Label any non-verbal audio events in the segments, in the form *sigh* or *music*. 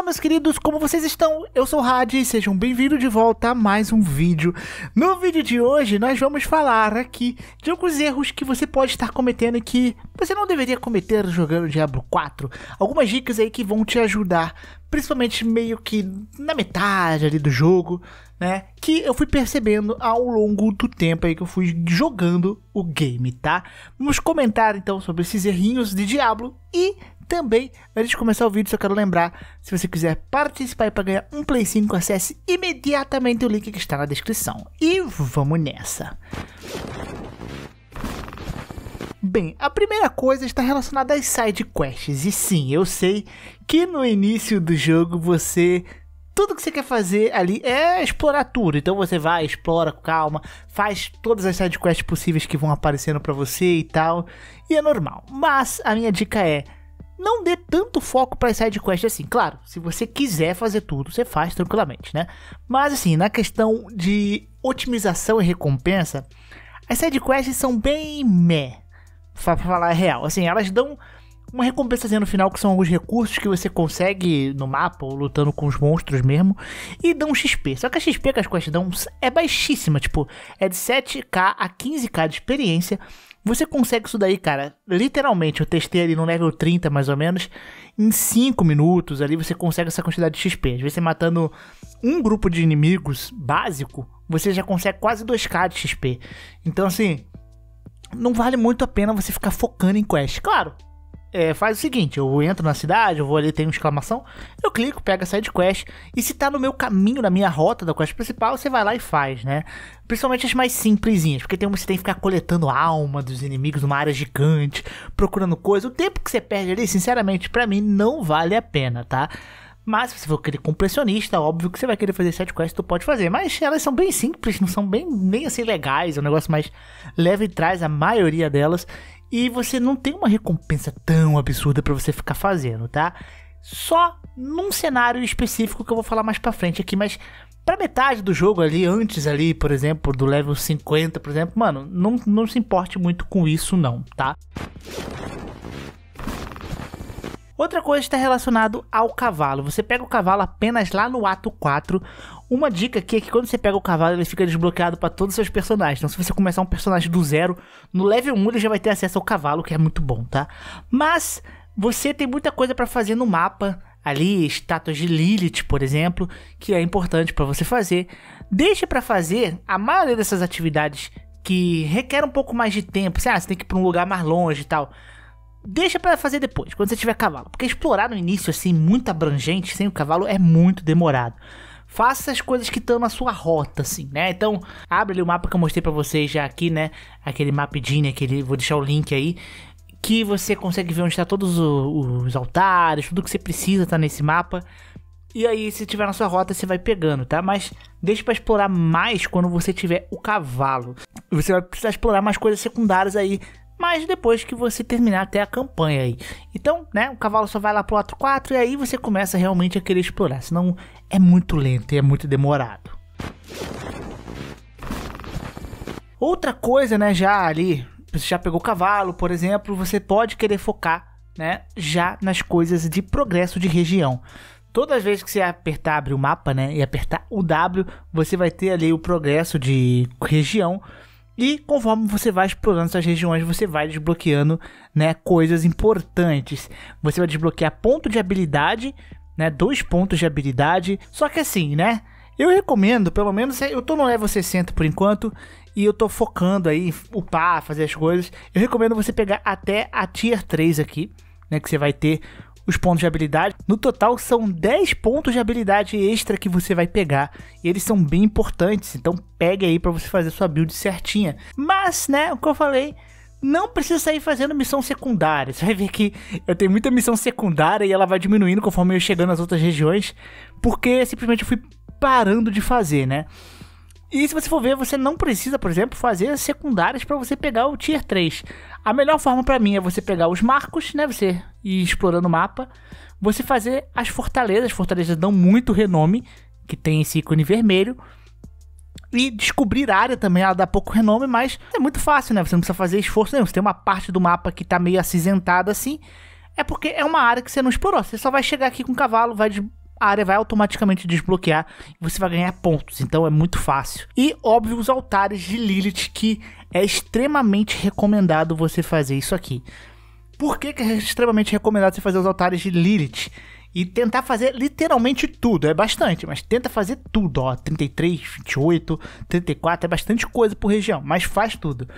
Fala meus queridos, como vocês estão? Eu sou o Hadi e sejam bem-vindos de volta a mais um vídeo. No vídeo de hoje nós vamos falar aqui de alguns erros que você pode estar cometendo e que você não deveria cometer jogando Diablo 4. Algumas dicas aí que vão te ajudar, principalmente meio que na metade ali do jogo, né? Que eu fui percebendo ao longo do tempo aí que eu fui jogando o game, tá? Vamos comentar então sobre esses errinhos de Diablo e também, antes de começar o vídeo, só quero lembrar, se você quiser participar para ganhar um Play 5, acesse imediatamente o link que está na descrição. E vamos nessa! Bem, a primeira coisa está relacionada às side quests. E sim, eu sei que no início do jogo você tudo que você quer fazer ali é explorar tudo. Então você vai, explora com calma, faz todas as sidequests possíveis que vão aparecendo para você e tal. E é normal. Mas a minha dica é: não dê tanto foco para side quest assim. Claro, se você quiser fazer tudo, você faz tranquilamente, né? Mas assim, na questão de otimização e recompensa, as side quests são bem meh, pra falar a real. Assim, elas dão uma recompensa no final que são alguns recursos que você consegue no mapa ou lutando com os monstros mesmo e dão XP. Só que a XP que as quests dão é baixíssima, tipo, é de 7k a 15k de experiência você consegue isso daí, cara. Literalmente, eu testei ali no level 30, mais ou menos. Em 5 minutos ali você consegue essa quantidade de XP. Às vezes você matando um grupo de inimigos básico, você já consegue quase 2k de XP. Então, assim, não vale muito a pena você ficar focando em quest. Claro, é, faz o seguinte: eu entro na cidade, eu vou ali, tem uma exclamação, eu clico, pego a side quest, e se tá no meu caminho, na minha rota da quest principal, você vai lá e faz, né? Principalmente as mais simplesinhas, porque tem uma você tem que ficar coletando alma dos inimigos numa área gigante, procurando coisa. O tempo que você perde ali, sinceramente, para mim não vale a pena, tá? Mas se você for querer compressionista, óbvio que você vai querer fazer side quests, tu pode fazer. Mas elas são bem simples, não são bem nem assim legais, é um negócio mais leve e traz a maioria delas. E você não tem uma recompensa tão absurda para você ficar fazendo, tá? Só num cenário específico que eu vou falar mais pra frente aqui, mas pra metade do jogo ali, antes ali, por exemplo, do level 50, por exemplo, mano, não, não se importe muito com isso não, tá? Outra coisa está relacionado ao cavalo. Você pega o cavalo apenas lá no ato 4, uma dica aqui é que quando você pega o cavalo, ele fica desbloqueado para todos os seus personagens. Então, se você começar um personagem do zero, no level 1 ele já vai ter acesso ao cavalo, que é muito bom, tá? Mas você tem muita coisa para fazer no mapa. Ali, estátuas de Lilith, por exemplo, que é importante para você fazer. Deixa para fazer a maioria dessas atividades que requer um pouco mais de tempo. Você, ah, você tem que ir para um lugar mais longe e tal. Deixa para fazer depois, quando você tiver cavalo. Porque explorar no início, assim, muito abrangente, sem o cavalo, é muito demorado faça as coisas que estão na sua rota, assim, né? Então, abre ali o mapa que eu mostrei para vocês já aqui, né? Aquele mapidinho, aquele, vou deixar o link aí, que você consegue ver onde está todos os, os altares, tudo que você precisa tá nesse mapa. E aí, se tiver na sua rota, você vai pegando, tá? Mas deixa para explorar mais quando você tiver o cavalo. Você vai precisar explorar mais coisas secundárias aí mas depois que você terminar até a campanha aí. Então, né, o cavalo só vai lá pro ato 4 e aí você começa realmente a querer explorar, senão é muito lento e é muito demorado. Outra coisa, né, já ali, você já pegou o cavalo, por exemplo, você pode querer focar, né, já nas coisas de progresso de região. Todas as vezes que você apertar abrir o mapa, né, e apertar o W, você vai ter ali o progresso de região e conforme você vai explorando essas regiões, você vai desbloqueando né, coisas importantes. Você vai desbloquear ponto de habilidade, né? Dois pontos de habilidade. Só que assim, né? Eu recomendo, pelo menos, é, eu tô no level 60 por enquanto, e eu tô focando aí, upar, fazer as coisas. Eu recomendo você pegar até a tier 3 aqui, né? Que você vai ter os pontos de habilidade. No total, são 10 pontos de habilidade extra que você vai pegar. E eles são bem importantes, então pegue aí para você fazer sua build certinha. Mas, né, o que eu falei, não precisa sair fazendo missão secundária. Você vai ver que eu tenho muita missão secundária e ela vai diminuindo conforme eu chegando nas outras regiões, porque simplesmente eu fui parando de fazer, né? E se você for ver, você não precisa, por exemplo, fazer secundárias para você pegar o Tier 3. A melhor forma para mim é você pegar os marcos, né? Você ir explorando o mapa. Você fazer as fortalezas. As fortalezas dão muito renome, que tem esse ícone vermelho. E descobrir área também, ela dá pouco renome, mas é muito fácil, né? Você não precisa fazer esforço nenhum. Você tem uma parte do mapa que tá meio acinzentada assim. É porque é uma área que você não explorou. Você só vai chegar aqui com o cavalo, vai a área vai automaticamente desbloquear e você vai ganhar pontos, então é muito fácil. E óbvio os altares de Lilith que é extremamente recomendado você fazer isso aqui. Por que, que é extremamente recomendado você fazer os altares de Lilith? e tentar fazer literalmente tudo. É bastante, mas tenta fazer tudo, ó. 33, 28, 34, é bastante coisa por região, mas faz tudo.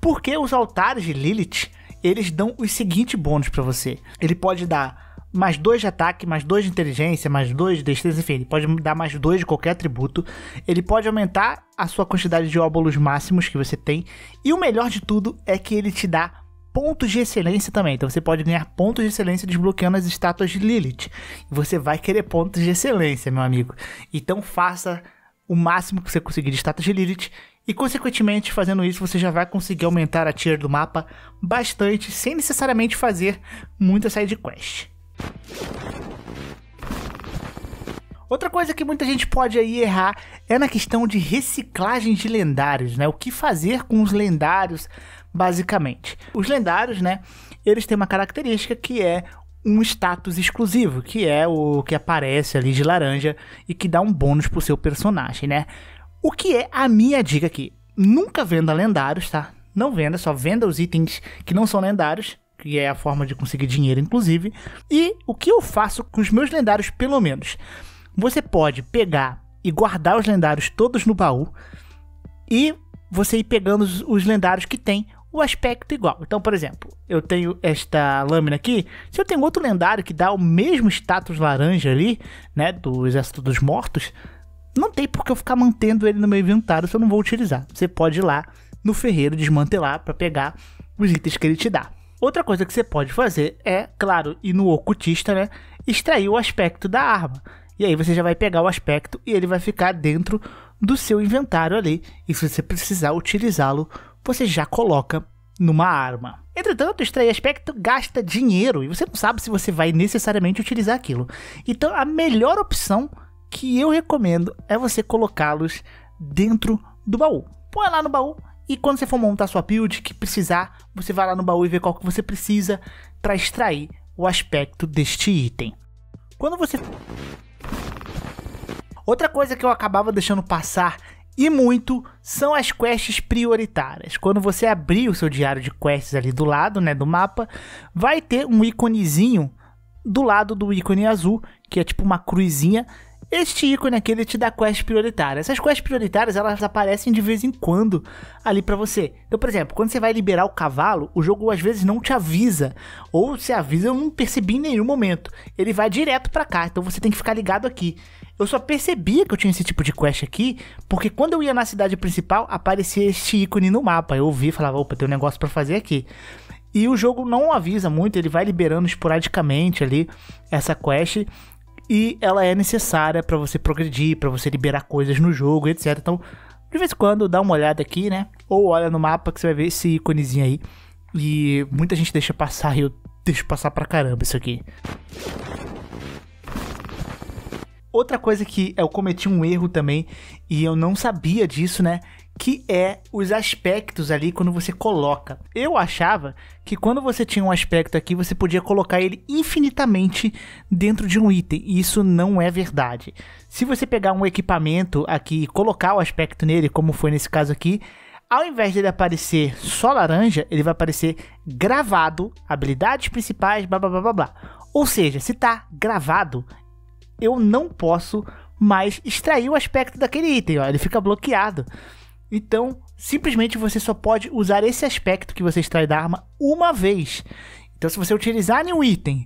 Porque os altares de Lilith, eles dão os seguintes bônus para você. Ele pode dar mais dois de ataque, mais dois de inteligência, mais dois de destreza, enfim, ele pode dar mais dois de qualquer atributo. Ele pode aumentar a sua quantidade de óbolos máximos que você tem. E o melhor de tudo é que ele te dá pontos de excelência também. Então você pode ganhar pontos de excelência desbloqueando as estátuas de Lilith. Você vai querer pontos de excelência, meu amigo. Então faça o máximo que você conseguir de estátuas de Lilith. E consequentemente, fazendo isso, você já vai conseguir aumentar a tier do mapa bastante, sem necessariamente fazer muita side quest. Outra coisa que muita gente pode aí errar é na questão de reciclagem de lendários, né? O que fazer com os lendários, basicamente. Os lendários, né? Eles têm uma característica que é um status exclusivo, que é o que aparece ali de laranja e que dá um bônus pro seu personagem, né? O que é a minha dica aqui? Nunca venda lendários, tá? Não venda, só venda os itens que não são lendários que é a forma de conseguir dinheiro, inclusive. E o que eu faço com os meus lendários, pelo menos? Você pode pegar e guardar os lendários todos no baú e você ir pegando os, lendários que tem o aspecto igual. Então, por exemplo, eu tenho esta lâmina aqui. Se eu tenho outro lendário que dá o mesmo status laranja ali, né, do Exército dos Mortos, não tem por que eu ficar mantendo ele no meu inventário se eu não vou utilizar. Você pode ir lá no ferreiro desmantelar para pegar os itens que ele te dá. Outra coisa que você pode fazer é, claro, e no ocultista, né? Extrair o aspecto da arma. E aí você já vai pegar o aspecto e ele vai ficar dentro do seu inventário ali. E se você precisar utilizá-lo, você já coloca numa arma. Entretanto, extrair aspecto gasta dinheiro e você não sabe se você vai necessariamente utilizar aquilo. Então, a melhor opção que eu recomendo é você colocá-los dentro do baú. Põe lá no baú e quando você for montar sua build, que precisar, você vai lá no baú e vê qual que você precisa para extrair o aspecto deste item. Quando você... Outra coisa que eu acabava deixando passar e muito são as quests prioritárias. Quando você abrir o seu diário de quests ali do lado, né, do mapa, vai ter um íconezinho do lado do ícone azul, que é tipo uma cruzinha este ícone aqui ele te dá quests prioritárias. Essas quests prioritárias elas aparecem de vez em quando ali para você. Então, por exemplo, quando você vai liberar o cavalo, o jogo às vezes não te avisa, ou se avisa eu não percebi em nenhum momento. Ele vai direto para cá, então você tem que ficar ligado aqui. Eu só percebia que eu tinha esse tipo de quest aqui, porque quando eu ia na cidade principal, aparecia este ícone no mapa. Eu ouvi e falava, opa, tem um negócio para fazer aqui. E o jogo não avisa muito, ele vai liberando esporadicamente ali essa quest e ela é necessária para você progredir, para você liberar coisas no jogo, etc. Então, de vez em quando dá uma olhada aqui, né? Ou olha no mapa que você vai ver esse íconezinho aí. E muita gente deixa passar e eu deixo passar pra caramba isso aqui. Outra coisa que eu cometi um erro também e eu não sabia disso, né? que é os aspectos ali quando você coloca. Eu achava que quando você tinha um aspecto aqui, você podia colocar ele infinitamente dentro de um item, e isso não é verdade. Se você pegar um equipamento aqui e colocar o aspecto nele, como foi nesse caso aqui, ao invés dele aparecer só laranja, ele vai aparecer gravado, habilidades principais, blá blá blá blá blá. Ou seja, se tá gravado, eu não posso mais extrair o aspecto daquele item, ó, ele fica bloqueado. Então, simplesmente você só pode usar esse aspecto que você extrai da arma uma vez. Então, se você utilizar nenhum item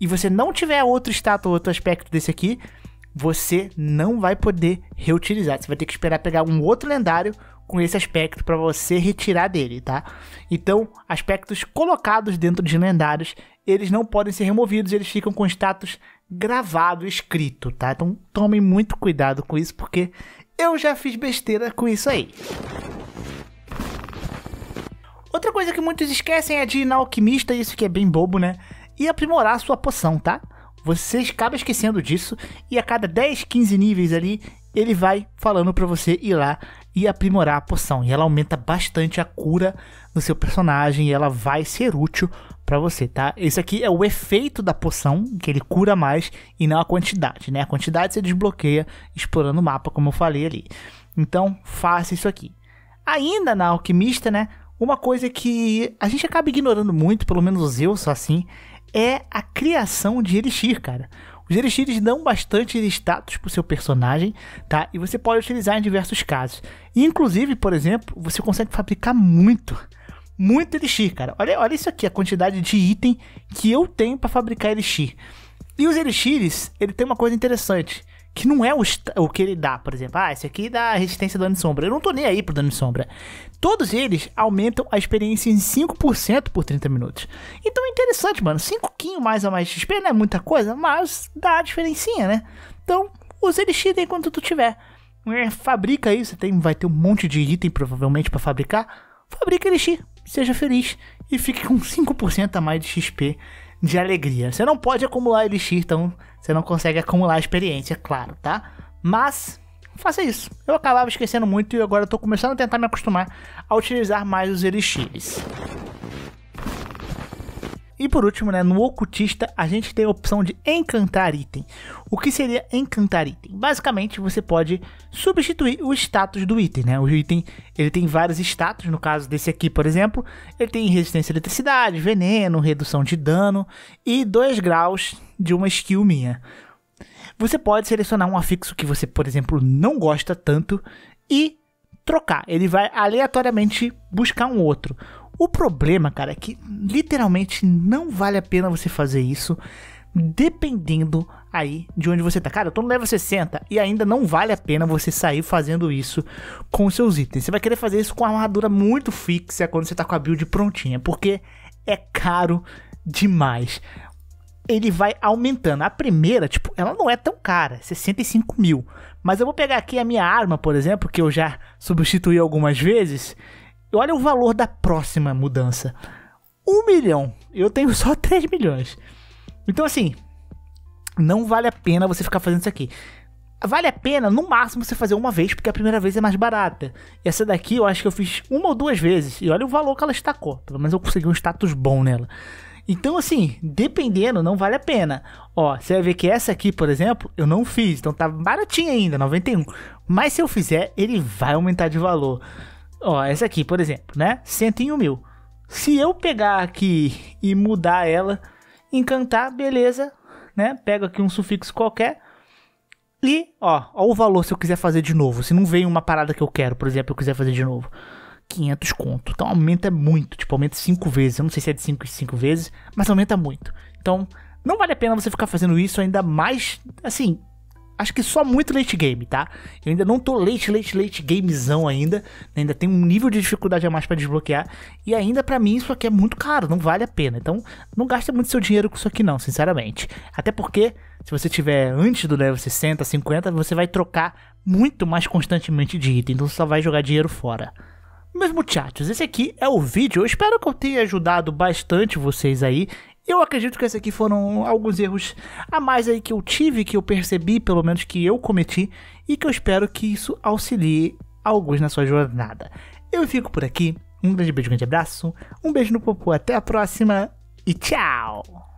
e você não tiver outro status ou outro aspecto desse aqui, você não vai poder reutilizar. Você vai ter que esperar pegar um outro lendário com esse aspecto para você retirar dele, tá? Então, aspectos colocados dentro de lendários, eles não podem ser removidos, eles ficam com status gravado, escrito, tá? Então, tomem muito cuidado com isso, porque eu já fiz besteira com isso aí. Outra coisa que muitos esquecem é de ir na alquimista, isso que é bem bobo, né? E aprimorar a sua poção, tá? Você acaba esquecendo disso e a cada 10, 15 níveis ali, ele vai falando para você ir lá e aprimorar a poção. E ela aumenta bastante a cura do seu personagem e ela vai ser útil para você, tá? Esse aqui é o efeito da poção, que ele cura mais e não a quantidade, né? A quantidade você desbloqueia explorando o mapa, como eu falei ali. Então, faça isso aqui. Ainda na alquimista, né? Uma coisa que a gente acaba ignorando muito, pelo menos eu sou assim, é a criação de elixir, cara. Os elixires dão bastante status pro seu personagem, tá? E você pode utilizar em diversos casos. Inclusive, por exemplo, você consegue fabricar muito, muito elixir, cara. Olha, olha isso aqui, a quantidade de item que eu tenho para fabricar elixir. E os elixires, ele tem uma coisa interessante que não é o, o que ele dá, por exemplo. Ah, esse aqui dá resistência dano de sombra. Eu não tô nem aí pro dano de sombra. Todos eles aumentam a experiência em 5% por 30 minutos. Então é interessante, mano. 5 mais a mais de XP não é muita coisa, mas dá a diferencinha, né? Então, usa Elixir enquanto tu tiver. É, fabrica aí, você tem, vai ter um monte de item provavelmente para fabricar. Fabrica Elixir, seja feliz e fique com 5% a mais de XP de alegria. Você não pode acumular elixir, então você não consegue acumular experiência, é claro, tá? Mas faça isso. Eu acabava esquecendo muito e agora estou começando a tentar me acostumar a utilizar mais os elixires. E por último, né, no ocultista, a gente tem a opção de encantar item. O que seria encantar item? Basicamente, você pode substituir o status do item, né? O item, ele tem vários status, no caso desse aqui, por exemplo, ele tem resistência à eletricidade, veneno, redução de dano e 2 graus de uma skill minha. Você pode selecionar um afixo que você, por exemplo, não gosta tanto e trocar. Ele vai aleatoriamente buscar um outro. O problema, cara, é que literalmente não vale a pena você fazer isso dependendo aí de onde você tá. Cara, eu tô no level 60 e ainda não vale a pena você sair fazendo isso com seus itens. Você vai querer fazer isso com a armadura muito fixa quando você tá com a build prontinha, porque é caro demais. Ele vai aumentando. A primeira, tipo, ela não é tão cara, 65 mil. Mas eu vou pegar aqui a minha arma, por exemplo, que eu já substituí algumas vezes. Olha o valor da próxima mudança. Um milhão. Eu tenho *laughs* só 3 milhões. Então, assim, não vale a pena você ficar fazendo isso aqui. Vale a pena, no máximo, você fazer uma vez, porque a primeira vez é mais barata. E essa daqui eu acho que eu fiz uma ou duas vezes. E olha o valor que ela estacou. Pelo menos eu consegui um status bom nela. Então, assim, dependendo, não vale a pena. Ó, você vai ver que essa aqui, por exemplo, eu não fiz. Então tá baratinha ainda, 91. Mas se eu fizer, ele vai aumentar de valor. Ó, essa aqui, por exemplo, né? 101 mil. Se eu pegar aqui e mudar ela, encantar, beleza, né? Pego aqui um sufixo qualquer. E, ó, ó o valor se eu quiser fazer de novo. Se não vem uma parada que eu quero, por exemplo, eu quiser fazer de novo. 500 conto. Então aumenta muito, tipo, aumenta 5 vezes. Eu não sei se é de 5 em 5 vezes, mas aumenta muito. Então, não vale a pena você ficar fazendo isso ainda mais, assim, Acho que só muito late game, tá? Eu ainda não tô late, late, late gamezão ainda. Né? Ainda tem um nível de dificuldade a mais para desbloquear. E ainda para mim isso aqui é muito caro, não vale a pena. Então não gasta muito seu dinheiro com isso aqui não, sinceramente. Até porque se você tiver antes do level 60, 50, você vai trocar muito mais constantemente de item. Então você só vai jogar dinheiro fora. Mesmo muchachos, esse aqui é o vídeo. Eu espero que eu tenha ajudado bastante vocês aí. Eu acredito que esses aqui foram alguns erros a mais aí que eu tive, que eu percebi, pelo menos que eu cometi, e que eu espero que isso auxilie alguns na sua jornada. Eu fico por aqui, um grande beijo, um grande abraço, um beijo no popô, até a próxima e tchau!